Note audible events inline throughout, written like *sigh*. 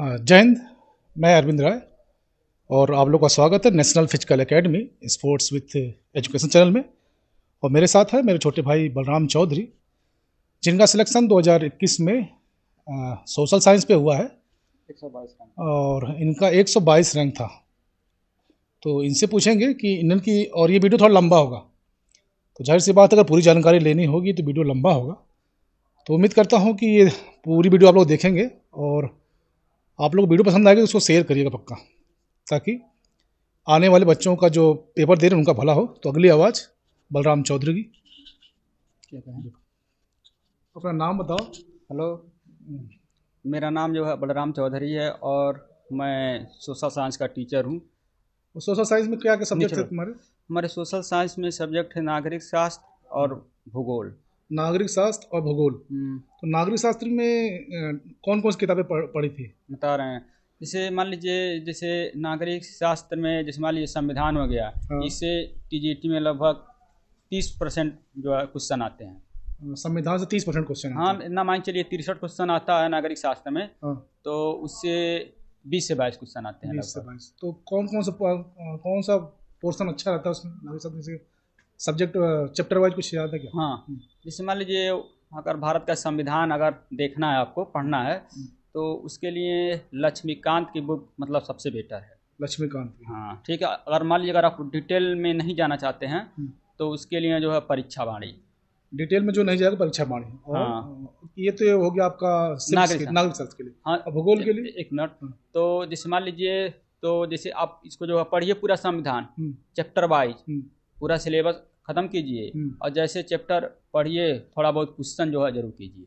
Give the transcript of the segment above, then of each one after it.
जय हिंद मैं अरविंद राय और आप लोग का स्वागत है national physical academy sports with education channel में और मेरे साथ है मेरे छोटे भाई बलराम चौधरी जिनका सिलेक्शन 2021 में आ, सोशल साइंस पे हुआ है 122 और इनका 122 रैंक था तो इनसे पूछेंगे कि की और ये वीडियो थोड़ा लंबा होगा तो जाहिर सी बात अगर पूरी जानकारी लेनी होगी तो वीडियो लंबा होगा तो उम्मीद करता हूँ कि ये पूरी वीडियो आप लोग देखेंगे और आप लोग वीडियो पसंद आएगी तो उसको शेयर करिएगा पक्का ताकि आने वाले बच्चों का जो पेपर दे रहे हैं उनका भला हो तो अगली आवाज़ बलराम चौधरी की क्या कहेंगे अपना नाम बताओ हेलो मेरा नाम जो है बलराम चौधरी है और मैं सोशल साइंस का टीचर हूँ सोशल साइंस में क्या क्या सब्जेक्ट है तुम्हारे हमारे सोशल साइंस में सब्जेक्ट है नागरिक शास्त्र और भूगोल नागरिक शास्त्र और भूगोल हम्म। तो नागरिक शास्त्र में कौन कौन सी किताबें पढ़ी थी बता रहे हैं जैसे मान लीजिए जैसे नागरिक शास्त्र में जैसे मान लीजिए संविधान हो गया हाँ। इससे टीजीटी में लगभग तीस परसेंट जो है क्वेश्चन आते हैं संविधान से तीस परसेंट क्वेश्चन हाँ इतना मान चलिए तिरसठ क्वेश्चन आता है नागरिक शास्त्र में हाँ। तो उससे बीस से बाईस क्वेश्चन आते हैं बीस से बाईस तो कौन कौन सा कौन सा पोर्सन अच्छा रहता है उसमें नागरिक शास्त्र में सब्जेक्ट चैप्टर वाइज कुछ याद है क्या हाँ जैसे मान लीजिए अगर भारत का संविधान अगर देखना है आपको पढ़ना है हम्म। तो उसके लिए लक्ष्मीकांत की बुक मतलब सबसे बेटर है लक्ष्मीकांत हाँ ठीक है अगर मान लीजिए अगर आप डिटेल में नहीं जाना चाहते हैं हम्म। तो उसके लिए जो है परीक्षा वाणी डिटेल में जो नहीं जाएगा परीक्षा बाणी हाँ ये तो ये हो गया आपका नागरिक शास्त्र के लिए हाँ भूगोल के लिए एक मिनट हाँ। तो जैसे मान लीजिए तो जैसे आप इसको जो है पढ़िए पूरा संविधान हम्म। चैप्टर वाइज पूरा सिलेबस ख़त्म कीजिए हम्म। और जैसे चैप्टर पढ़िए थोड़ा बहुत क्वेश्चन जो है जरूर कीजिए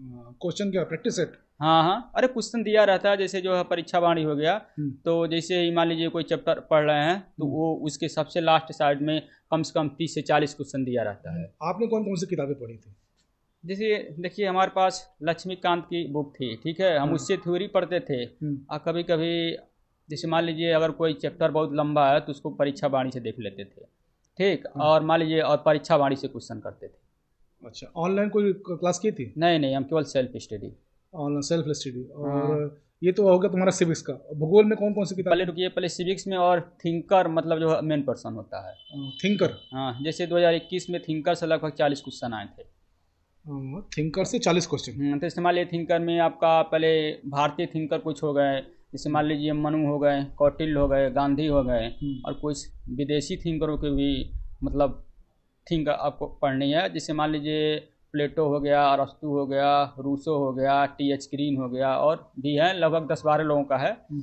क्वेश्चन हाँ, क्या प्रैक्टिस सेट हाँ हाँ अरे क्वेश्चन दिया रहता है जैसे जो है परीक्षा वाणी हो गया हम्म। तो जैसे ही मान लीजिए कोई चैप्टर पढ़ रहे हैं तो हम्म। वो उसके सबसे लास्ट साइड में कम से कम तीस से चालीस क्वेश्चन दिया रहता है आपने कौन कौन सी किताबें पढ़ी थी जैसे देखिए हमारे पास लक्ष्मीकांत की बुक थी ठीक है हम हाँ। उससे थ्योरी पढ़ते थे और कभी कभी जैसे मान लीजिए अगर कोई चैप्टर बहुत लंबा है तो उसको परीक्षा वाणी से देख लेते थे ठीक हाँ। और मान लीजिए और परीक्षा वाणी से क्वेश्चन करते थे अच्छा ऑनलाइन कोई क्लास की थी नहीं नहीं हम केवल self study online self study और हाँ। ये तो होगा तुम्हारा सिविक्स का भूगोल में कौन कौन सी किताब पहले रुकिए पहले सिविक्स में और थिंकर मतलब जो मेन पर्सन होता है थिंकर हाँ जैसे 2021 में थिंकर से लगभग 40 क्वेश्चन आए थे थिंकर से 40 क्वेश्चन हम्म, तो इस्तेमाल ये थिंकर में आपका पहले भारतीय थिंकर कुछ हो गए जैसे मान लीजिए मनु हो गए कौटिल हो गए गांधी हो गए हम्म। और कुछ विदेशी थिंकरों के भी मतलब थिंक आपको पढ़नी है जैसे मान लीजिए प्लेटो हो गया अरस्तु हो गया रूसो हो गया टी एच ग्रीन हो गया और भी हैं लगभग दस बारह लोगों का है हम्म।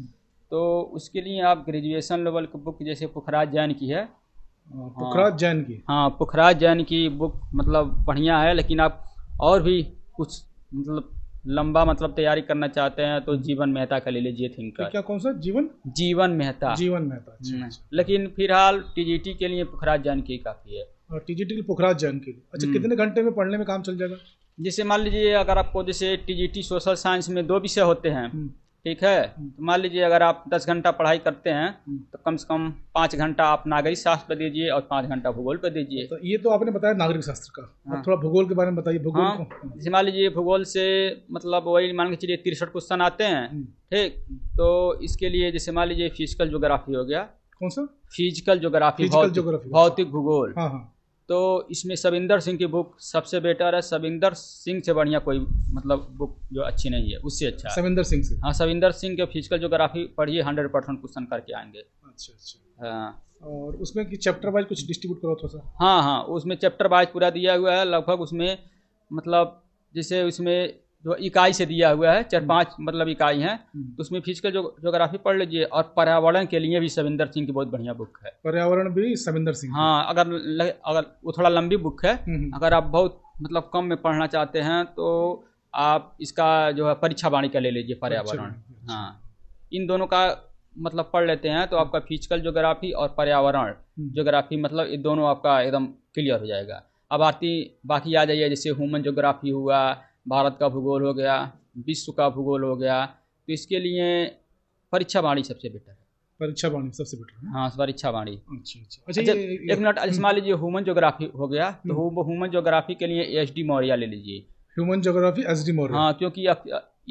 तो उसके लिए आप ग्रेजुएशन लेवल की बुक जैसे पुखराज जैन की है हाँ। हाँ। पुखराज जैन की हाँ पुखराज जैन की बुक मतलब बढ़िया है लेकिन आप और भी कुछ मतलब लंबा मतलब तैयारी करना चाहते हैं तो जीवन मेहता का ले लीजिए थिंकर तो क्या कौन सा जीवन जीवन मेहता जीवन मेहता हम्म। लेकिन फिलहाल टीजीटी के लिए पुखराज जैन की काफी है और टीजीटी के पुखराज जैन की अच्छा हम्म। कितने घंटे में पढ़ने में काम चल जाएगा जैसे मान लीजिए अगर आपको जैसे टीजीटी सोशल साइंस में दो विषय होते हैं हम्म। ठीक है हम्म। तो मान लीजिए अगर आप दस घंटा पढ़ाई करते हैं हम्म। तो कम से कम पाँच घंटा आप नागरिक शास्त्र पर दीजिए और पाँच घंटा भूगोल पर दीजिए तो ये तो आपने बताया नागरिक शास्त्र का हाँ। थोड़ा भूगोल के बारे में बताइए भूगोल हाँ, जैसे मान लीजिए भूगोल से मतलब वही मान के चलिए तिरसठ क्वेश्चन आते हैं हम्म। ठीक तो इसके लिए जैसे मान लीजिए फिजिकल जोग्राफी हो गया कौन सा फिजिकल जोग्राफी अच्छा। भौतिक भूगोल हाँ, हाँ। तो इसमें सविंदर सिंह की बुक सबसे बेटर है सविंदर सिंह से बढ़िया कोई मतलब बुक जो अच्छी नहीं है उससे अच्छा सविंदर सिंह से हाँ सविंदर सिंह के फिजिकल जोग्राफी पढ़िए हंड्रेड परसेंट क्वेश्चन करके आएंगे अच्छा अच्छा हाँ और उसमें कि चैप्टर वाइज कुछ डिस्ट्रीब्यूट करो थोड़ा सा हाँ हाँ उसमें चैप्टर वाइज पूरा दिया हुआ है लगभग उसमें मतलब जैसे उसमें जो इकाई से दिया हुआ है चार हम्म। पांच मतलब इकाई हैं तो उसमें फिजिकल जो जोग्राफी पढ़ लीजिए और पर्यावरण के लिए भी सविंदर सिंह की बहुत बढ़िया बुक है पर्यावरण भी सविंदर सिंह हाँ अगर अगर वो थोड़ा लंबी बुक है हम्म, अगर आप बहुत मतलब कम में पढ़ना चाहते हैं तो आप इसका जो है परीक्षा बाणी का ले लीजिए अच्छा, पर्यावरण अच्छा। हाँ इन दोनों का मतलब पढ़ लेते हैं तो आपका फिजिकल जोग्राफी और पर्यावरण जोग्राफी मतलब ये दोनों आपका एकदम क्लियर हो जाएगा अब आती बाकी आ जाइए जैसे ह्यूमन जोग्राफी हुआ भारत का भूगोल हो गया विश्व का भूगोल हो गया तो इसके लिए परीक्षा वाणी सबसे बेटर है परीक्षा वाणी सबसे बेटर हाँ परीक्षा वाणी अच्छा, अच्छा।, अच्छा, अच्छा एक मिनट मान लीजिए ह्यूमन जोग्राफी हो गया तो ह्यूमन जोग्राफी के लिए एच डी मौर्या ले लीजिए human geography H D Maurya हाँ क्योंकि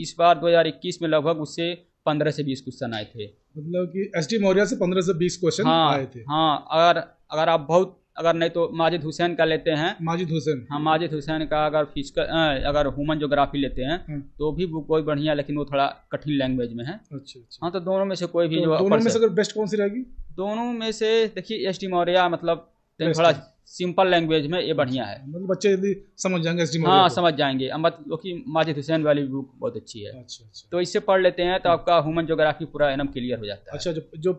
इस बार 2021 में लगभग उससे पंद्रह से बीस क्वेश्चन आए थे मतलब कि एस डी मौर्या से पंद्रह से बीस क्वेश्चन हाँ, आए थे हाँ अगर अगर आप बहुत अगर नहीं तो माजिद हुसैन का लेते हैं माजिद हुसैन हाँ माजिद हुसैन का अगर फिजिकल अगर ह्यूमन जोग्राफी लेते हैं हाँ। तो भी वो कोई बढ़िया लेकिन वो थोड़ा कठिन लैंग्वेज में है अच्छा, अच्छा हाँ तो दोनों में से कोई भी तो, जो दोनों में से अगर बेस्ट कौन सी रहेगी दोनों में से देखिए एस टी मौर्या मतलब लेकिन थोड़ा सिंपल लैंग्वेज में ये बढ़िया है मतलब बच्चे यदि समझ जाएंगे हाँ समझ जाएंगे अमत क्योंकि माजिद हुसैन वाली बुक बहुत अच्छी है अच्छा, अच्छा। तो इससे पढ़ लेते हैं तो हाँ। आपका ह्यूमन जोग्राफी पूरा एकदम क्लियर हो जाता है अच्छा जो जो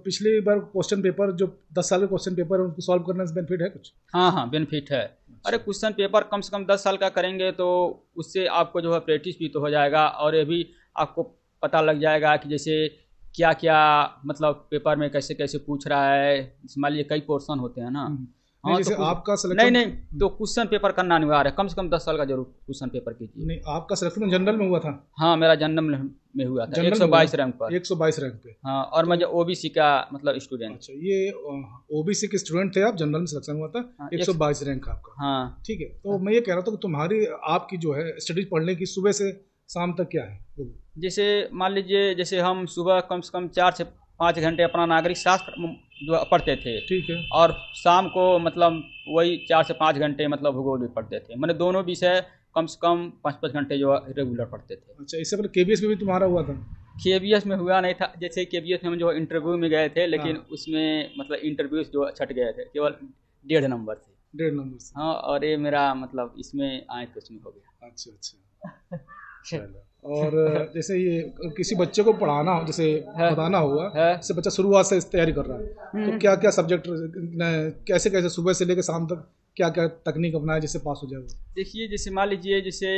बार क्वेश्चन पेपर जो दस साल के क्वेश्चन पेपर उनको सॉल्व करने से बेनिफिट है कुछ हाँ हाँ बेनिफिट है अच्छा। अरे क्वेश्चन पेपर कम से कम दस साल का करेंगे तो उससे आपको जो है प्रैक्टिस भी तो हो जाएगा और ये भी आपको पता लग जाएगा कि जैसे क्या क्या मतलब पेपर में कैसे कैसे पूछ रहा है मान लीजिए कई पोर्सन होते हैं ना हम्म। हाँ जैसे तो आपका सिलेक्शन नहीं नहीं तो क्वेश्चन पेपर करना अनिवार्य है कम से कम दस साल का जरूर क्वेश्चन पेपर कीजिए नहीं आपका सिलेक्शन जनरल में हुआ था हाँ मेरा जनरल में हुआ था एक सौ बाईस रैंक पर एक सौ बाईस रैंक पे हाँ और मैं ओबीसी का मतलब स्टूडेंट अच्छा ये ओबीसी के स्टूडेंट थे आप जनरल में सिलेक्शन हुआ था हाँ, एक सौ बाईस रैंक आपका हाँ ठीक है तो मैं ये कह रहा था तुम्हारी आपकी जो है स्टडीज पढ़ने की सुबह से शाम तक क्या है जैसे मान लीजिए जैसे हम सुबह कम से कम चार से पाँच घंटे अपना नागरिक शास्त्र जो पढ़ते थे ठीक है और शाम को मतलब वही चार से पाँच घंटे मतलब भूगोल भी पढ़ते थे मैंने दोनों विषय कम से कम पाँच पाँच घंटे जो रेगुलर पढ़ते थे अच्छा इससे पहले के में भी तुम्हारा हुआ था के में हुआ नहीं था जैसे के में हम जो इंटरव्यू में गए थे हाँ। लेकिन उसमें मतलब इंटरव्यू जो छट गए थे केवल डेढ़ नंबर थे डेढ़ नंबर से हाँ और ये मेरा मतलब इसमें आए तो उसमें हो गया अच्छा अच्छा *laughs* चलो और *laughs* जैसे ये किसी बच्चे को पढ़ाना जैसे बताना हुआ जैसे बच्चा शुरुआत से तैयारी कर रहा है तो हम्म। क्या क्या सब्जेक्ट कैसे कैसे सुबह से लेकर शाम तक क्या क्या तकनीक अपनाए जिससे पास हो जाएगा देखिए जैसे मान लीजिए जैसे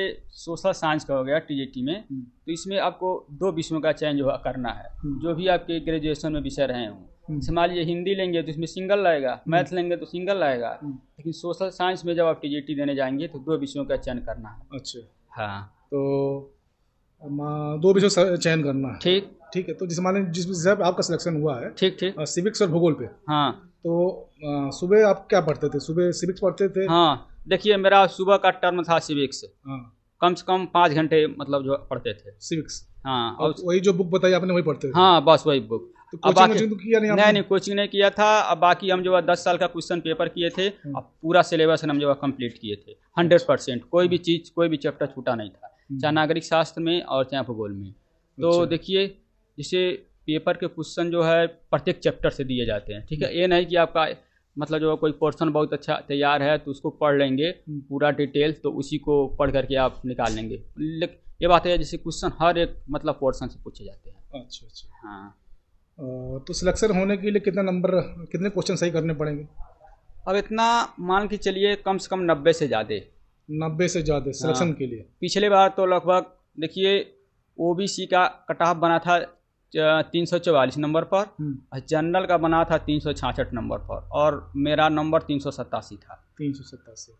सोशल साइंस का हो गया टी में हम्म। तो इसमें आपको दो विषयों का चयन जो करना है हम्म। जो भी आपके ग्रेजुएशन में विषय रहे हों जैसे मान लीजिए हिंदी लेंगे तो इसमें सिंगल लाएगा मैथ लेंगे तो सिंगल लाएगा लेकिन सोशल साइंस में जब आप टी देने जाएंगे तो दो विषयों का चयन करना है अच्छा हाँ तो दो विषय चयन करना है ठीक ठीक है तो जिस माने जिस विषय पे आपका सिलेक्शन हुआ है ठीक ठीक सिविक्स और भूगोल पे हाँ तो सुबह आप क्या पढ़ते थे सुबह सिविक्स पढ़ते थे हाँ देखिए मेरा सुबह का टर्म था सिविक्स हाँ कम से कम पाँच घंटे मतलब जो पढ़ते थे सिविक्स हाँ और वही जो बुक बताई आपने वही पढ़ते थे हाँ बस वही बुक तो अब बाकी तो किया नहीं नहीं नहीं कोचिंग नहीं किया था अब बाकी हम जो है दस साल का क्वेश्चन पेपर किए थे हाँ। अब पूरा सिलेबस हम जो है कंप्लीट किए थे हंड्रेड परसेंट कोई भी हाँ। चीज़ कोई भी चैप्टर छूटा नहीं था हम्म। चाहे नागरिक शास्त्र में और चाहे भूगोल में तो अच्छा। देखिए जैसे पेपर के क्वेश्चन जो है प्रत्येक चैप्टर से दिए जाते हैं ठीक है हम्म। ये नहीं कि आपका मतलब जो कोई पोर्सन बहुत अच्छा तैयार है तो उसको पढ़ लेंगे हम्म। पूरा डिटेल तो उसी को पढ़ करके आप निकाल लेंगे ये बात है जैसे क्वेश्चन हर एक मतलब पोर्सन से पूछे जाते हैं अच्छा अच्छा हाँ तो सिलेक्शन होने के लिए कितना नंबर कितने क्वेश्चन सही करने पड़ेंगे अब इतना मान के चलिए कम से कम नब्बे से ज़्यादा नब्बे से ज़्यादा सिलेक्शन हाँ। के लिए पिछले बार तो लगभग देखिए ओबीसी का कट ऑफ बना था तीन सौ चौवालीस नंबर पर जनरल हम्म। का बना था तीन सौ छाछठ नंबर पर और मेरा नंबर तीन सौ सतासी था तीन सौ सतासी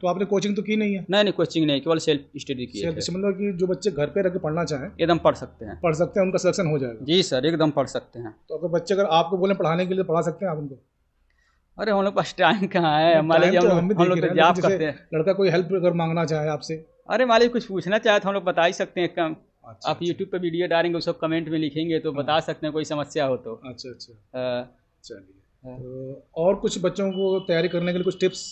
तो आपने कोचिंग तो की नहीं है नहीं नहीं कोचिंग नहीं केवल सेल्फ स्टडी की मतलब कि जो बच्चे घर पे के पढ़ना चाहें एकदम पढ़ सकते हैं पढ़ सकते हैं उनका सिलेक्शन हो जाएगा जी सर एकदम पढ़ सकते हैं तो अगर बच्चे अगर आपको बोले पढ़ाने के लिए पढ़ा सकते हैं आप उनको अरे हम लोग पास टाइम कहाँ है हमारे तो हम लोग हम लोग तो जॉब करते हैं लड़का कोई हेल्प अगर मांगना चाहे आपसे अरे मालिक कुछ पूछना चाहे तो हम लोग बता ही सकते हैं कम अच्छा, आप यूट्यूब अच्छा। पे वीडियो डालेंगे उसको कमेंट में लिखेंगे तो बता हाँ। सकते हैं कोई समस्या हो तो अच्छा अच्छा चलिए हाँ। तो और कुछ बच्चों को तैयारी करने के लिए कुछ टिप्स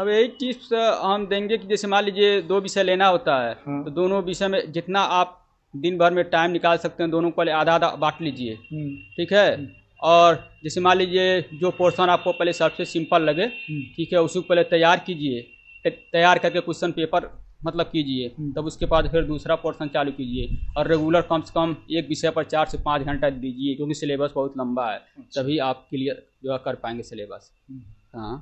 अब एक टिप्स हम देंगे कि जैसे मान लीजिए दो विषय लेना होता है हाँ। तो दोनों विषय में जितना आप दिन भर में टाइम निकाल सकते हैं दोनों को पहले आधा आधा बांट लीजिए हम्म। ठीक है हम्म। और जैसे मान लीजिए जो पोर्सन आपको पहले सबसे सिंपल लगे हम्म। ठीक है उसको पहले तैयार कीजिए तैयार करके क्वेश्चन पेपर मतलब कीजिए हम्म। तब उसके बाद फिर दूसरा पोर्सन चालू कीजिए और रेगुलर कम से कम एक विषय पर चार से पाँच घंटा दीजिए क्योंकि सिलेबस बहुत लंबा है अच्छा। तभी आप क्लियर जो है कर पाएंगे सिलेबस हम्म। हाँ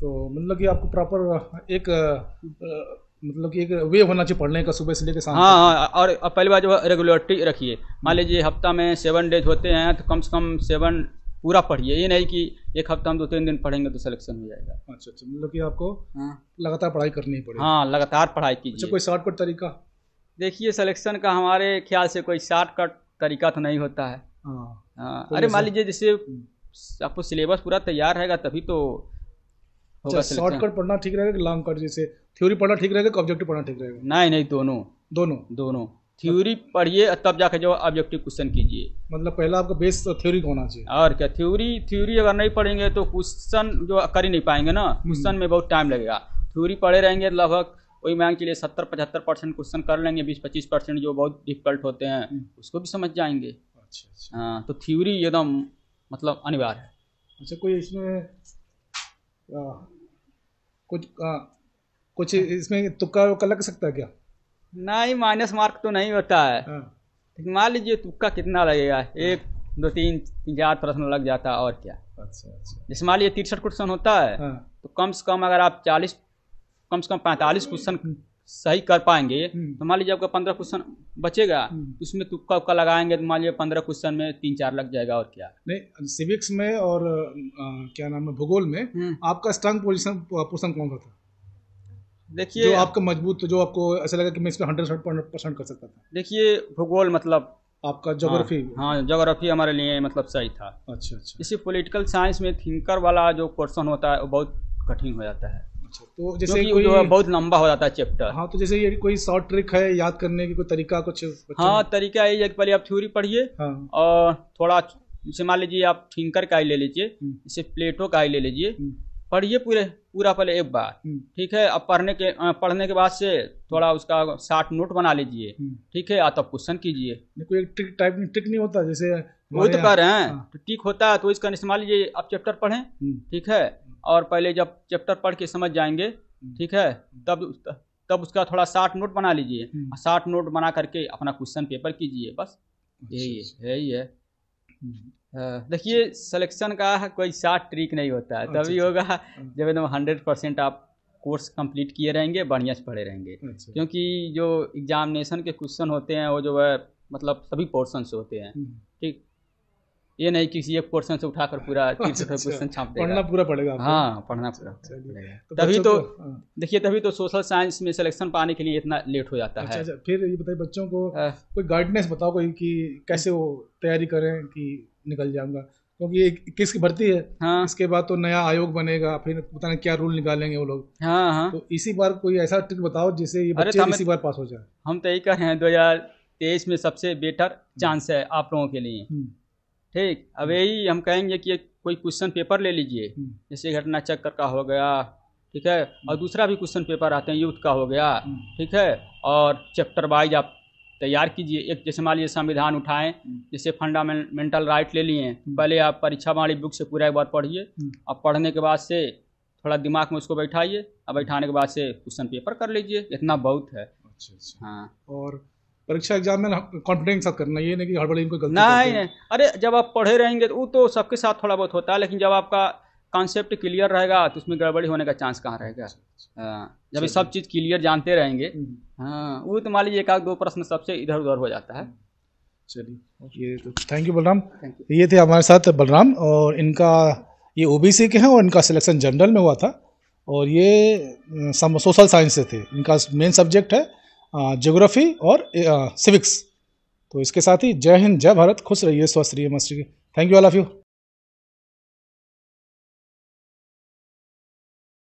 तो मतलब कि आपको प्रॉपर एक मतलब कि एक वे होना चाहिए पढ़ने का सुबह से लेकर शाम हाँ हाँ और पहली बार जो रेगुलरिटी रखिए मान लीजिए हफ्ता में सेवन डेज होते हैं तो कम से कम सेवन पूरा पढ़िए ये नहीं कि एक हफ्ता हम दो तीन दिन पढ़ेंगे तो सिलेक्शन हो जाएगा अच्छा अच्छा मतलब कि आपको हाँ लगातार पढ़ाई करनी पड़ेगी हाँ लगातार पढ़ाई कीजिए अच्छा कोई शॉर्टकट तरीका देखिए सिलेक्शन का हमारे ख्याल से कोई शॉर्टकट तरीका तो नहीं होता है हाँ, हाँ अरे मान लीजिए जैसे हम्म। आपको सिलेबस पूरा तैयार रहेगा तभी तो शॉर्टकट पढ़ना ठीक रहेगा लॉन्ग कट जैसे थ्योरी पढ़ना ठीक रहेगा कि ऑब्जेक्टिव पढ़ना ठीक रहेगा नहीं नहीं दोनों दोनों दोनों थ्योरी पढ़िए तब जाकर जो ऑब्जेक्टिव क्वेश्चन कीजिए मतलब पहला आपका बेस थ्योरी तो होना चाहिए और क्या थ्योरी थ्योरी अगर नहीं पढ़ेंगे तो क्वेश्चन जो कर ही नहीं पाएंगे ना क्वेश्चन हम्म। में बहुत टाइम लगेगा थ्योरी पढ़े रहेंगे लगभग वही के लिए सत्तर पचहत्तर परसेंट क्वेश्चन कर लेंगे बीस पच्चीस परसेंट जो बहुत डिफिकल्ट होते हैं हम्म। उसको भी समझ जाएंगे अच्छा, अच्छा। हाँ तो थ्योरी एकदम मतलब अनिवार्य है अच्छा कोई इसमें कुछ आ, हाँ, कुछ हाँ। इसमें तुक्का का लग सकता है क्या नहीं माइनस मार्क तो नहीं होता है हाँ। लेकिन मान लीजिए तुक्का कितना लगेगा एक दो तीन तीन चार प्रश्न लग जाता है और क्या अच्छा, अच्छा। जैसे मान लीजिए तिरसठ क्वेश्चन होता है तो कम से कम अगर आप चालीस कम से कम पैंतालीस क्वेश्चन सही कर पाएंगे हम्म। तो मान लीजिए आपका पंद्रह क्वेश्चन बचेगा हम्म। उसमें तुक्का तो उक्का लगाएंगे तो मान लीजिए पंद्रह क्वेश्चन में तीन चार लग जाएगा और क्या नहीं सिविक्स में और आ, क्या नाम है भूगोल में हम्म। आपका स्ट्रांग पोजिशन पोर्सन कौन सा था देखिए आपका मजबूत जो आपको ऐसा लगा कि मैं इसमें हंड्रेड परसेंट कर सकता था देखिए भूगोल मतलब आपका जोग्राफी हाँ, हाँ जोग्राफी हमारे लिए मतलब सही था अच्छा अच्छा इसी पॉलिटिकल साइंस में थिंकर वाला जो पोर्सन होता है वो बहुत कठिन हो जाता है अच्छा तो जैसे कोई जो बहुत लंबा हो जाता है चैप्टर हाँ तो जैसे ये कोई शॉर्ट ट्रिक है याद करने की कोई तरीका कुछ हाँ तरीका ये है कि पहले आप थ्योरी पढ़िए हाँ। और थोड़ा जैसे मान लीजिए आप थिंकर का ही ले लीजिए हम्म। जैसे प्लेटो का ही ले लीजिए हम्म। पढ़िए पूरे पूरा पहले एक बार हम्म। ठीक है अब पढ़ने के पढ़ने के बाद से थोड़ा उसका शार्ट नोट बना लीजिए ठीक है और तब क्वेश्चन कीजिए कोई ट्रिक टाइप ट्रिक नहीं होता जैसे वही तो कह रहे हैं हाँ। तो ठीक होता है तो इसका इस्तेमाल लीजिए आप चैप्टर पढ़ें ठीक है और पहले जब चैप्टर पढ़ के समझ जाएंगे हम्म। ठीक है तब तब उसका थोड़ा शार्ट नोट बना लीजिए शार्ट हम्म। नोट बना करके अपना क्वेश्चन पेपर कीजिए बस अच्छा, यही है अच्छा। यही है हम्म। हाँ, देखिए सिलेक्शन का कोई शार्ट ट्रिक नहीं होता है तभी अच्छा, होगा हाँ। जब एकदम हंड्रेड परसेंट आप कोर्स कंप्लीट किए रहेंगे बढ़िया से पढ़े रहेंगे क्योंकि जो एग्जामिनेशन के क्वेश्चन होते हैं वो जो है मतलब सभी पोर्सन से होते हैं ठीक ये नहीं किसी एक पोर्सन से उठाकर पूरा *laughs* तीस अच्छा, अच्छा। छाप देगा पढ़ना पूरा पड़ेगा हाँ पढ़ना पूरा तो तभी तो हाँ। देखिए तभी तो सोशल साइंस में सिलेक्शन पाने के लिए इतना लेट हो जाता अच्छा, है फिर ये बताइए बच्चों को कोई गाइडनेस बताओ कोई कि कैसे वो तैयारी करें कि निकल जाऊंगा क्योंकि ये किस की भर्ती है हाँ इसके बाद तो नया आयोग बनेगा फिर पता नहीं क्या रूल निकालेंगे वो लोग हाँ हाँ तो इसी बार कोई ऐसा ट्रिक बताओ जिससे ये बच्चे तो इसी बार पास हो जाए हम तो यही कह रहे हैं दो हजार तेईस में सबसे बेटर चांस है आप लोगों के लिए हम्म। ठीक अब यही हम कहेंगे कि कोई क्वेश्चन पेपर ले लीजिए हम्म। जैसे घटना चक्कर का हो गया ठीक है और हम्म। दूसरा भी क्वेश्चन पेपर आते हैं यूथ का हो गया हम्म। ठीक है और चैप्टर वाइज आप तैयार कीजिए एक जैसे मान लीजिए संविधान उठाएं जैसे फंडामेंटल राइट ले लिए पहले आप परीक्षा वाणी बुक से पूरा एक बार पढ़िए और पढ़ने के बाद से थोड़ा दिमाग में उसको बैठाइए और बैठाने के बाद से क्वेश्चन पेपर कर लीजिए इतना बहुत है अच्छा अच्छा हाँ और परीक्षा एग्जाम में कॉन्फिडेंस साथ करना ये नहीं कि हड़बड़ी कोई गलती नहीं नहीं अरे जब आप पढ़े रहेंगे तो वो तो सबके साथ थोड़ा बहुत होता है लेकिन जब आपका कॉन्सेप्ट क्लियर रहेगा तो उसमें गड़बड़ी होने का चांस कहाँ रहेगा हाँ, जब सब चीज़ क्लियर जानते रहेंगे हम्म। हाँ वो तो मान लीजिए एक आध दो प्रश्न सबसे इधर उधर हो जाता है चलिए ये तो थैंक यू बलराम ये थे हमारे साथ बलराम और इनका ये ओबीसी के हैं और इनका सिलेक्शन जनरल में हुआ था और ये सोशल साइंस से थे इनका मेन सब्जेक्ट है ज्योग्राफी और सिविक्स तो इसके साथ ही जय हिंद जय भारत खुश रहिए स्वस्थ रहिए मस्त रहिए thank you all of you